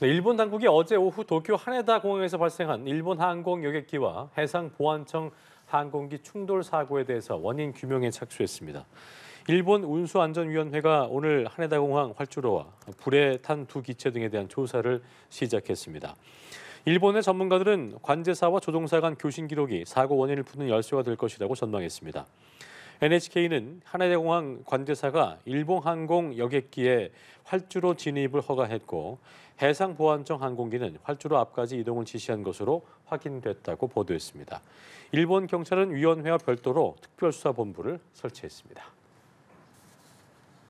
네, 일본 당국이 어제 오후 도쿄 하네다 공항에서 발생한 일본 항공 여객기와 해상 보안청 항공기 충돌 사고에 대해서 원인 규명에 착수했습니다. 일본 운수안전위원회가 오늘 하네다 공항 활주로와 불에 탄 두 기체 등에 대한 조사를 시작했습니다. 일본의 전문가들은 관제사와 조종사 간 교신 기록이 사고 원인을 푸는 열쇠가 될 것이라고 전망했습니다. NHK는 하나대공항 관제사가 일본항공 여객기에 활주로 진입을 허가했고 해상보안청 항공기는 활주로 앞까지 이동을 지시한 것으로 확인됐다고 보도했습니다. 일본 경찰은 위원회와 별도로 특별수사본부를 설치했습니다.